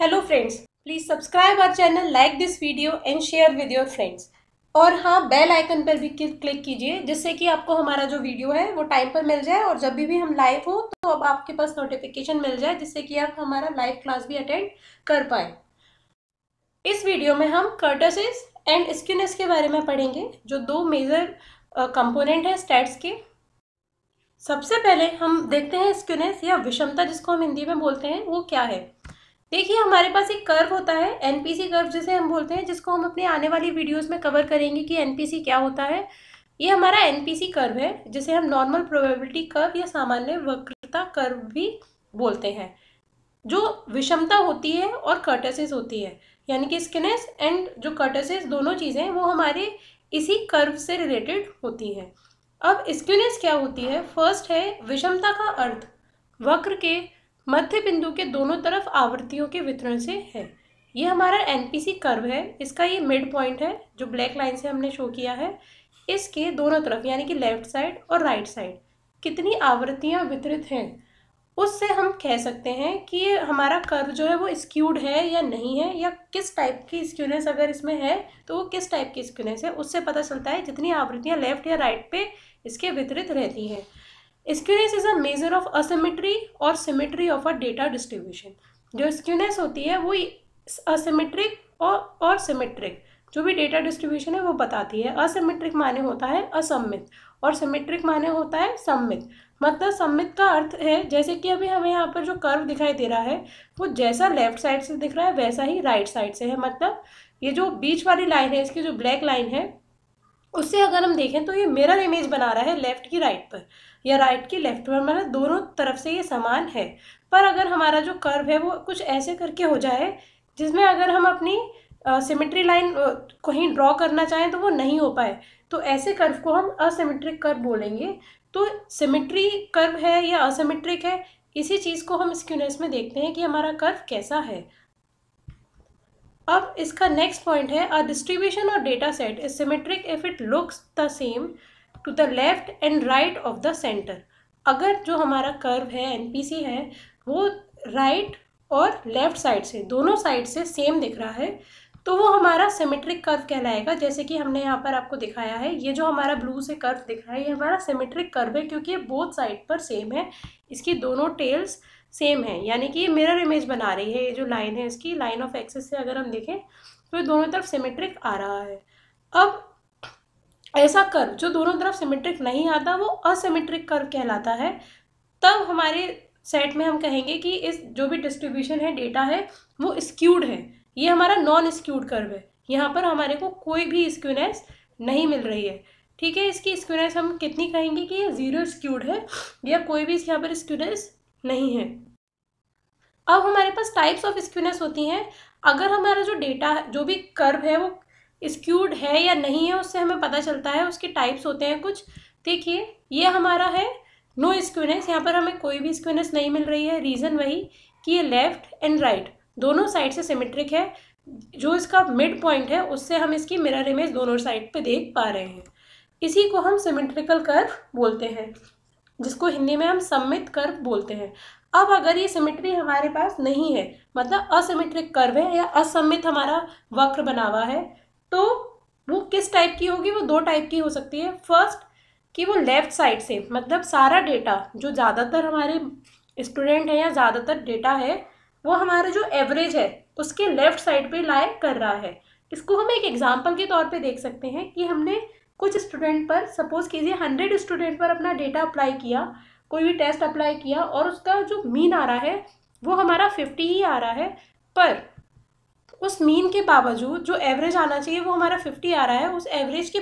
hello friends please subscribe our channel like this video and share with your friends और हाँ bell icon पर भी click कीजिए जिससे कि आपको हमारा जो वीडियो है वो टाइम पर मिल जाए और जब भी भी हम लाइव हो तो अब आपके पास नोटिफिकेशन मिल जाए जिससे कि आप हमारा लाइव क्लास भी अटेंड कर पाए इस वीडियो में हम कर्टसिस एंड स्क्यूनेस के बारे में पढ़ेंगे जो दो मेजर कंपोनेंट हैं स्टैट्स के सबसे पहले हम देखते हैं स्क्यूनेस या विषमता जिसको हम हिंदी में बोलते हैं वो क्या है देखिए हमारे पास एक कर्व होता है एनपीसी कर्व जिसे हम बोलते हैं जिसको हम अपने आने वाली वीडियोस में कवर करेंगे कि एनपीसी क्या होता है ये हमारा एनपीसी कर्व है जिसे हम नॉर्मल प्रोबेबिलिटी कर्व या सामान्य वक्रता कर्व भी बोलते हैं जो विषमता होती है और कर्टसिस होती है यानी कि स्किनेस एंड जो कर्टसेस दोनों चीज़ें वो हमारे इसी कर्व से रिलेटेड होती हैं अब स्क्यूनेस क्या होती है फर्स्ट है विषमता का अर्थ वक्र के मध्य बिंदु के दोनों तरफ आवृत्तियों के वितरण से है ये हमारा एन कर्व है इसका ये मिड पॉइंट है जो ब्लैक लाइन से हमने शो किया है इसके दोनों तरफ यानी कि लेफ्ट साइड और राइट साइड कितनी आवृत्तियाँ वितरित हैं उससे हम कह सकते हैं कि हमारा कर्व जो है वो स्क्यूड है या नहीं है या किस टाइप की स्क्यूनेस अगर इसमें है तो वो किस टाइप की स्क्यूनेस है उससे पता चलता है जितनी आवृत्तियाँ लेफ्ट या राइट पे इसके वितरित रहती हैं skewness is a measure of asymmetry और symmetry of a data distribution जो स्क्यूनेस होती है वो असिमेट्रिक और और सिमेट्रिक जो भी डेटा डिस्ट्रीब्यूशन है वो बताती है असिमेट्रिक माने होता है असम्मित और सिमेट्रिक माने होता है सम्मित मतलब सम्मित का अर्थ है जैसे कि अभी हमें यहाँ पर जो कर्व दिखाई दे रहा है वो जैसा लेफ्ट साइड से दिख रहा है वैसा ही राइट साइड से है मतलब ये जो बीच वाली लाइन है इसकी जो ब्लैक लाइन है उससे अगर हम देखें तो ये मिरर इमेज बना रहा है लेफ्ट की राइट पर या राइट की लेफ्ट में हमारा मतलब दोनों तरफ से ये समान है पर अगर हमारा जो कर्व है वो कुछ ऐसे करके हो जाए जिसमें अगर हम अपनी सिमेट्री लाइन कहीं ड्रॉ करना चाहें तो वो नहीं हो पाए तो ऐसे कर्व को हम असिमेट्रिक कर्व बोलेंगे तो सिमेट्री कर्व है या असिमेट्रिक है इसी चीज़ को हम स्क्यूनेस में देखते हैं कि हमारा कर्व कैसा है अब इसका नेक्स्ट पॉइंट है अ डिस्ट्रीब्यूशन और data set is symmetric if it looks the same to the left and right of the centre अगर जो हमारा कर्व है एनपीसी है वो राइट right और लेफ्ट साइड से दोनों साइड से सेम दिख रहा है तो वो हमारा सिमेट्रिक कर्व कहलाएगा जैसे कि हमने यहाँ पर आपको दिखाया है ये जो हमारा ब्लू से कर्व दिख रहा है ये हमारा सिमेट्रिक कर्व है क्योंकि ये बोथ साइड पर सेम है इसकी दोनों टेल्स सेम है यानी कि ये मिरर इमेज बना रही है ये जो लाइन है इसकी लाइन ऑफ एक्सेस से अगर हम देखें तो ये दोनों तरफ सिमेट्रिक आ रहा है अब ऐसा कर्व जो दोनों तरफ सिमेट्रिक नहीं आता वो असिमेट्रिक कर्व कहलाता है तब हमारे सेट में हम कहेंगे कि इस जो भी डिस्ट्रीब्यूशन है डेटा है वो स्क्यूड है ये हमारा नॉन स्क्यूड कर्व है यहाँ पर हमारे को कोई भी स्क्यूनेस नहीं मिल रही है ठीक है इसकी स्क्यूनेस हम कितनी कहेंगे कि ये ज़ीरो स्क्यूड है या कोई भी इसके यहाँ पर स्क्यूनेस नहीं है अब हमारे पास टाइप्स ऑफ स्क्यूनेस होती हैं अगर हमारा जो डेटा जो भी कर्व है वो स्क्यूड है या नहीं है उससे हमें पता चलता है उसके टाइप्स होते हैं कुछ देखिए ये हमारा है नो स्क्यूनेस यहाँ पर हमें कोई भी स्क्यूनेस नहीं मिल रही है रीज़न वही कि ये लेफ्ट एंड राइट दोनों साइड से सिमेट्रिक है जो इसका मिड पॉइंट है उससे हम इसकी मिरर इमेज दोनों साइड पे देख पा रहे हैं इसी को हम सिमेट्रिकल कर्व बोलते हैं जिसको हिंदी में हम सम्मित कर्व बोलते हैं अब अगर ये सिमेट्री हमारे पास नहीं है मतलब असिमेट्रिक कर्व है या असम्मित हमारा वक्र बना हुआ है तो वो किस टाइप की होगी वो दो टाइप की हो सकती है फर्स्ट कि वो लेफ़्ट साइड से मतलब सारा डेटा जो ज़्यादातर हमारे स्टूडेंट हैं या ज़्यादातर डेटा है वो हमारा जो एवरेज है उसके लेफ़्ट साइड पे लाए कर रहा है इसको हम एक एग्जाम्पल के तौर पे देख सकते हैं कि हमने कुछ स्टूडेंट पर सपोज़ कीजिए हंड्रेड स्टूडेंट पर अपना डेटा अप्लाई किया कोई भी टेस्ट अप्लाई किया और उसका जो मीन आ रहा है वो हमारा फिफ्टी ही आ रहा है पर उस मीन के बावजूद जो एवरेज आना चाहिए वो हमारा फिफ्टी आ रहा है उस एवरेज के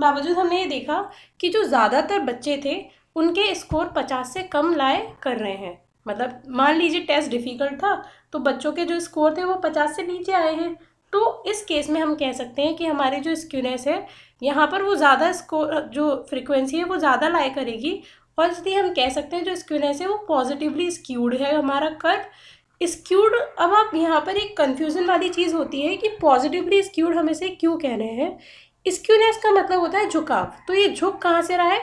बावजूद हमने ये देखा कि जो ज़्यादातर बच्चे थे उनके स्कोर पचास से कम लाए कर रहे हैं मतलब मान लीजिए टेस्ट डिफ़िकल्ट था तो बच्चों के जो स्कोर थे वो पचास से नीचे आए हैं तो इस केस में हम कह सकते हैं कि हमारी जो स्क्यूनेस है यहाँ पर वो ज़्यादा स्कोर जो फ्रिक्वेंसी है वो ज़्यादा लाए करेगी और इसलिए हम कह सकते हैं जो स्क्यूनेस है वो पॉजिटिवली स्क्यूड है हमारा कर्व स्क्यूड अब आप यहाँ पर एक कन्फ्यूज़न वाली चीज़ होती है कि पॉजिटिवली स्क्यूड हम इसे क्यों कह रहे हैं स्क्यूनेस का मतलब होता है झुकाव तो ये झुक कहाँ से रहा है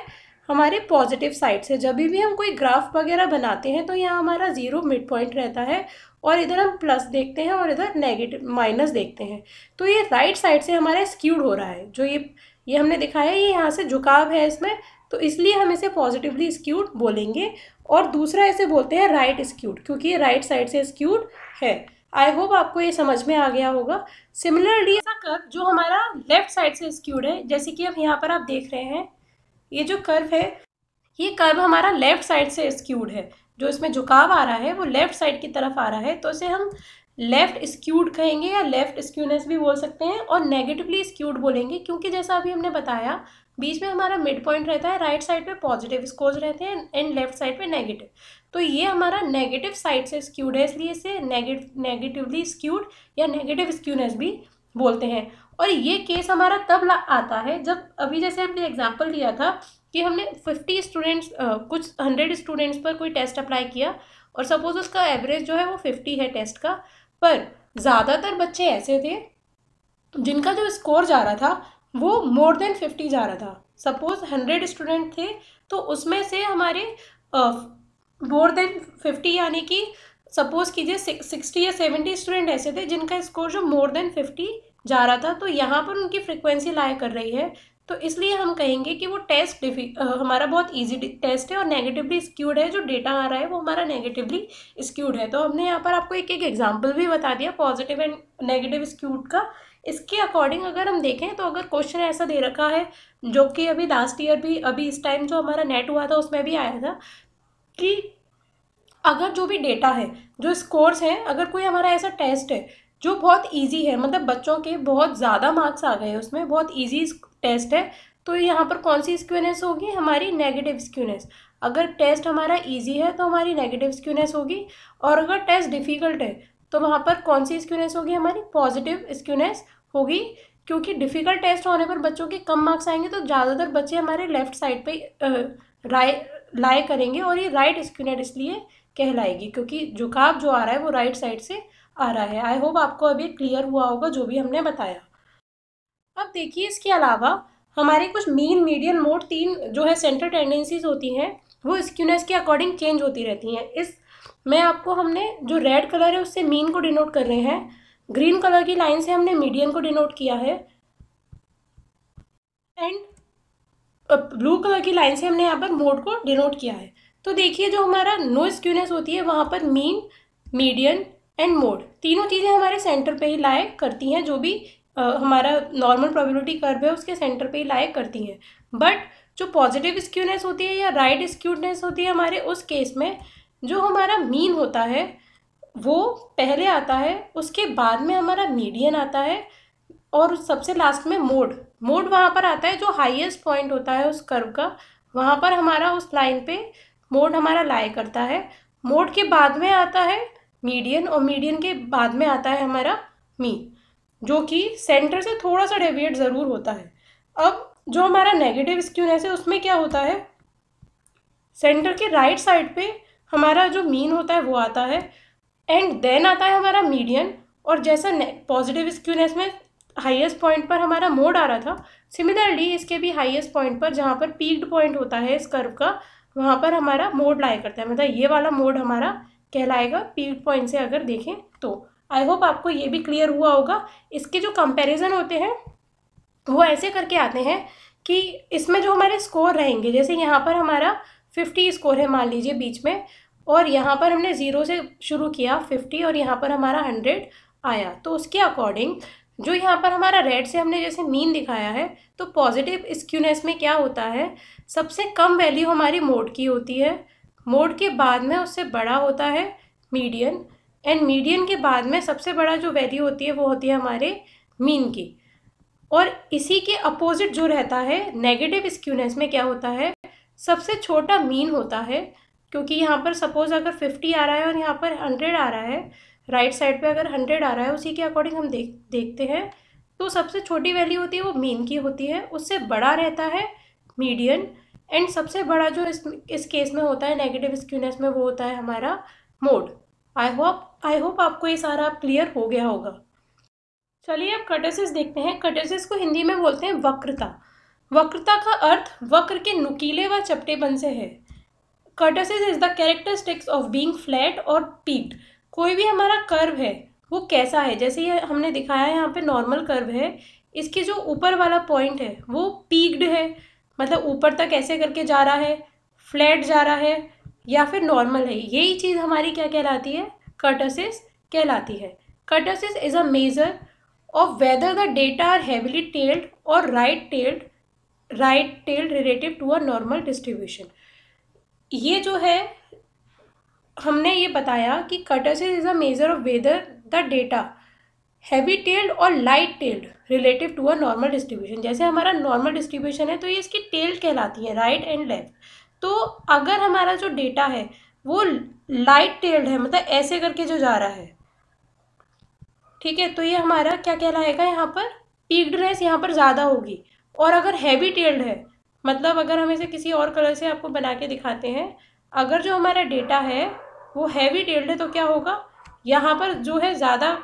हमारे पॉजिटिव साइड से जब भी हम कोई ग्राफ वगैरह बनाते हैं तो यहाँ हमारा ज़ीरो मिड पॉइंट रहता है और इधर हम प्लस देखते हैं और इधर नेगेटिव माइनस देखते हैं तो ये राइट साइड से हमारा स्क्यूड हो रहा है जो ये ये हमने दिखाया है ये यहाँ से झुकाव है इसमें तो इसलिए हम इसे पॉजिटिवली स्क्यूड बोलेंगे और दूसरा इसे बोलते हैं राइट स्क्यूड क्योंकि ये राइट साइड से स्क्यूड है आई होप आपको ये समझ में आ गया होगा सिमिलरली ऐसा कर्व जो हमारा लेफ्ट साइड से स्क्यूड है जैसे कि अब यहाँ पर आप देख रहे हैं ये जो कर्व है ये कर्व हमारा लेफ्ट साइड से स्क्यूड है जो इसमें झुकाव आ रहा है वो लेफ्ट साइड की तरफ आ रहा है तो इसे हम लेफ्ट स्क्यूड कहेंगे या लेफ्ट स्क्यूनेस भी बोल सकते हैं और नेगेटिवली स्क्यूड बोलेंगे क्योंकि जैसा अभी हमने बताया बीच में हमारा मिड पॉइंट रहता है राइट साइड पे पॉजिटिव स्कोर्स रहते हैं एंड लेफ्ट साइड पे नेगेटिव तो ये हमारा नेगेटिव साइड से स्क्यूड है इसलिए इसे नेगेटिवली स्क्यूड या नेगेटिव स्क्यूनेस भी बोलते हैं और ये केस हमारा तब आता है जब अभी जैसे हमने एग्जाम्पल दिया था कि हमने फिफ्टी स्टूडेंट्स कुछ हंड्रेड स्टूडेंट्स पर कोई टेस्ट अप्लाई किया और सपोज उसका एवरेज जो है वो फिफ्टी है टेस्ट का पर ज़्यादातर बच्चे ऐसे थे जिनका जो स्कोर जा रहा था वो मोर देन फिफ्टी जा रहा था सपोज़ हंड्रेड स्टूडेंट थे तो उसमें से हमारे मोर देन फिफ्टी यानी कि सपोज़ कीजिए सिक्सटी या सेवेंटी स्टूडेंट ऐसे थे जिनका स्कोर जो मोर देन फिफ्टी जा रहा था तो यहाँ पर उनकी फ्रिक्वेंसी लाया कर रही है तो इसलिए हम कहेंगे कि वो टेस्ट डिफी हमारा बहुत इजी टेस्ट है और नेगेटिवली स्क्यूड है जो डेटा आ रहा है वो हमारा नेगेटिवली स्क्यूड है तो हमने यहाँ पर आपको एक एक एग्जांपल भी बता दिया पॉजिटिव एंड नेगेटिव स्क्यूड का इसके अकॉर्डिंग अगर हम देखें तो अगर क्वेश्चन ऐसा दे रखा है जो कि अभी लास्ट ईयर भी अभी इस टाइम जो हमारा नेट हुआ था उसमें भी आया था कि अगर जो भी डेटा है जो स्कोर्स हैं अगर कोई हमारा ऐसा टेस्ट है जो बहुत इजी है मतलब बच्चों के बहुत ज़्यादा मार्क्स आ गए उसमें बहुत इजी टेस्ट है तो यहाँ पर कौन सी स्क्यूनेस होगी हमारी नेगेटिव स्क्यूनेस अगर टेस्ट हमारा इजी है तो हमारी नेगेटिव स्क्यूनेस होगी और अगर टेस्ट डिफ़िकल्ट है तो वहाँ पर कौन सी स्क्यूनेस होगी हमारी पॉजिटिव स्क्यूनेस होगी क्योंकि डिफ़िकल्ट टेस्ट होने पर बच्चों के कम मार्क्स आएंगे तो ज़्यादातर बच्चे हमारे लेफ़्ट साइड पर राय लाए करेंगे और ये राइट स्क्यूनेट इसलिए कहलाएगी क्योंकि झुकाव जो आ रहा है वो राइट साइड से आ रहा है आई होप आपको अभी क्लियर हुआ होगा जो भी हमने बताया अब देखिए इसके अलावा हमारे कुछ मीन मीडियन मोड तीन जो है सेंटर टेंडेंसीज होती हैं वो स्क्यूनेस के अकॉर्डिंग चेंज होती रहती हैं इस में आपको हमने जो रेड कलर है उससे मीन को डिनोट कर रहे हैं ग्रीन कलर की लाइन से हमने मीडियम को डिनोट किया है एंड ब्लू कलर की लाइन से हमने यहाँ पर मोड को डिनोट किया है तो देखिए जो हमारा नो स्क्यूनेस होती है वहाँ पर मीन मीडियन एंड मोड तीनों चीज़ें हमारे सेंटर पे ही लाए करती हैं जो भी आ, हमारा नॉर्मल प्रोबेबिलिटी कर्व है उसके सेंटर पे ही लाए करती हैं बट जो पॉजिटिव स्क्यूनेस होती है या राइट स्क्यूडनेस होती है हमारे उस केस में जो हमारा मीन होता है वो पहले आता है उसके बाद में हमारा मीडियन आता है और सबसे लास्ट में मोड मोड वहाँ पर आता है जो हाईएस्ट पॉइंट होता है उस कर्व का वहाँ पर हमारा उस लाइन पे मोड हमारा लाए करता है मोड के बाद में आता है मीडियन और मीडियन के बाद में आता है हमारा मीन जो कि सेंटर से थोड़ा सा डेविएट ज़रूर होता है अब जो हमारा नेगेटिव स्क्यूनेस है उसमें क्या होता है सेंटर के राइट right साइड पे हमारा जो मीन होता है वो आता है एंड देन आता है हमारा मीडियन और जैसा पॉजिटिव स्क्यूनेस में हाईएस्ट पॉइंट पर हमारा मोड आ रहा था सिमिलरली इसके भी हाईएस्ट पॉइंट पर जहाँ पर पीक्ड पॉइंट होता है इस कर्व का वहाँ पर हमारा मोड लाया करता है मतलब ये वाला मोड हमारा कहलाएगा पीक्ड पॉइंट से अगर देखें तो आई होप आपको ये भी क्लियर हुआ होगा इसके जो कंपैरिजन होते हैं वो ऐसे करके आते हैं कि इसमें जो हमारे स्कोर रहेंगे जैसे यहाँ पर हमारा फिफ्टी स्कोर है मान लीजिए बीच में और यहाँ पर हमने ज़ीरो से शुरू किया फिफ्टी और यहाँ पर हमारा हंड्रेड आया तो उसके अकॉर्डिंग जो यहाँ पर हमारा रेड से हमने जैसे मीन दिखाया है तो पॉजिटिव स्क्यूनेस में क्या होता है सबसे कम वैल्यू हमारी मोड की होती है मोड के बाद में उससे बड़ा होता है मीडियन एंड मीडियन के बाद में सबसे बड़ा जो वैल्यू होती है वो होती है हमारे मीन की और इसी के अपोजिट जो रहता है नेगेटिव स्क्यूनेस में क्या होता है सबसे छोटा मीन होता है क्योंकि यहाँ पर सपोज अगर फिफ्टी आ रहा है और यहाँ पर हंड्रेड आ रहा है राइट साइड पे अगर हंड्रेड आ रहा है उसी के अकॉर्डिंग हम देख देखते हैं तो सबसे छोटी वैल्यू होती है वो मीन की होती है उससे बड़ा रहता है मीडियन एंड सबसे बड़ा जो इस इस केस में होता है नेगेटिव स्क्यूनेस में वो होता है हमारा mode I hope I hope आपको ये सारा क्लियर हो गया होगा चलिए अब कर्टसिस देखते हैं कर्टसिस को हिंदी में बोलते हैं वक्रता वक्रता का अर्थ वक्र के नुकीले व चपटेपन से है kurtosis is the characteristics of being flat और पीक्ड कोई भी हमारा कर्व है वो कैसा है जैसे ये हमने दिखाया है यहाँ पे नॉर्मल कर्व है इसके जो ऊपर वाला पॉइंट है वो पीक्ड है मतलब ऊपर तक ऐसे करके जा रहा है फ्लैट जा रहा है या फिर नॉर्मल है यही चीज़ हमारी क्या कहलाती है कर्टसिस कहलाती है kurtosis is a measure of whether the data are heavily tailed or right tailed right tailed relative to a normal distribution ये जो है हमने ये बताया कि kurtosis is a measure of whether the data heavy tailed और light tailed relative to a normal distribution जैसे हमारा नॉर्मल डिस्ट्रीब्यूशन है तो ये इसकी टेल कहलाती है राइट एंड लेफ्ट तो अगर हमारा जो डेटा है वो लाइट टेल्ड है मतलब ऐसे करके जो जा रहा है ठीक है तो ये हमारा क्या कहलाएगा यहाँ पर पीकडनेस यहाँ पर ज़्यादा होगी और अगर हैवी टेल्ड है मतलब अगर हम इसे किसी और कलर से आपको बना के दिखाते हैं अगर जो हमारा डेटा है वो हैवी टेल्ड है तो क्या होगा यहाँ पर जो है ज़्यादा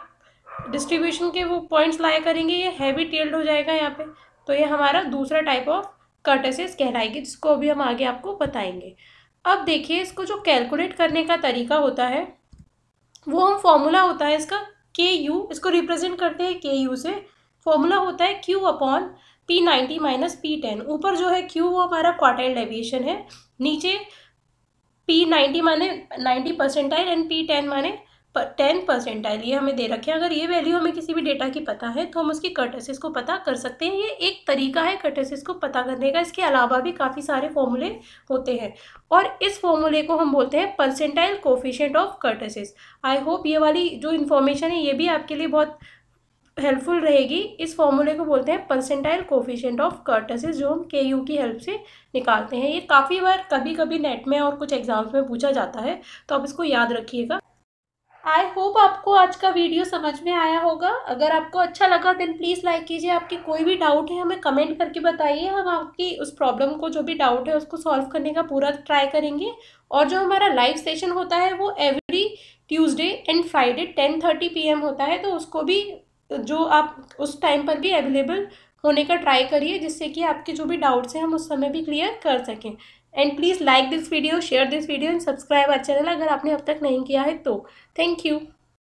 डिस्ट्रीब्यूशन के वो पॉइंट्स लाया करेंगे ये हैवी टेल्ड हो जाएगा यहाँ पे तो ये हमारा दूसरा टाइप ऑफ कर्टसेस कहलाएगी जिसको अभी हम आगे आपको बताएंगे अब देखिए इसको जो कैलकुलेट करने का तरीका होता है वो हम फॉर्मूला होता है इसका के यू इसको रिप्रेजेंट करते हैं के यू से फॉर्मूला होता है Q upon P ninety minus P ten ऊपर जो है क्यू वो हमारा क्वार्टाइल डेविएशन है नीचे पी नाइन्टी माने ninety percentile and P ten माने टेन परसेंटाइल ये हमें दे रखे हैं अगर ये वैल्यू हमें किसी भी डेटा की पता है तो हम उसकी कर्टेसिस को पता कर सकते हैं ये एक तरीका है कर्टेसिस को पता करने का इसके अलावा भी काफ़ी सारे फॉर्मूले होते हैं और इस फॉर्मूले को हम बोलते हैं percentile coefficient of kurtosis I hope ये वाली जो इन्फॉर्मेशन है ये भी आपके लिए बहुत हेल्पफुल रहेगी इस फॉर्मूले को बोलते हैं परसेंटाइल कोफिशेंट ऑफ कर्टेसिस जो हम के यू की हेल्प से निकालते हैं ये काफ़ी बार कभी कभी नेट में और कुछ एग्जाम्स में पूछा जाता है तो आप इसको याद रखिएगा आई होप आपको आज का वीडियो समझ में आया होगा अगर आपको अच्छा लगा देन प्लीज़ लाइक कीजिए आपके कोई भी डाउट है हमें कमेंट करके बताइए हम आपकी उस प्रॉब्लम को जो भी डाउट है उसको सॉल्व करने का पूरा ट्राई करेंगे और जो हमारा लाइव सेशन होता है वो every Tuesday and Friday ten thirty P होता है तो उसको भी जो आप उस टाइम पर भी अवेलेबल होने का ट्राई करिए जिससे कि आपके जो भी डाउट्स हैं हम उस समय भी क्लियर कर सकें and please like this video share this video and subscribe our channel अगर आपने अब तक नहीं किया है तो थैंक यू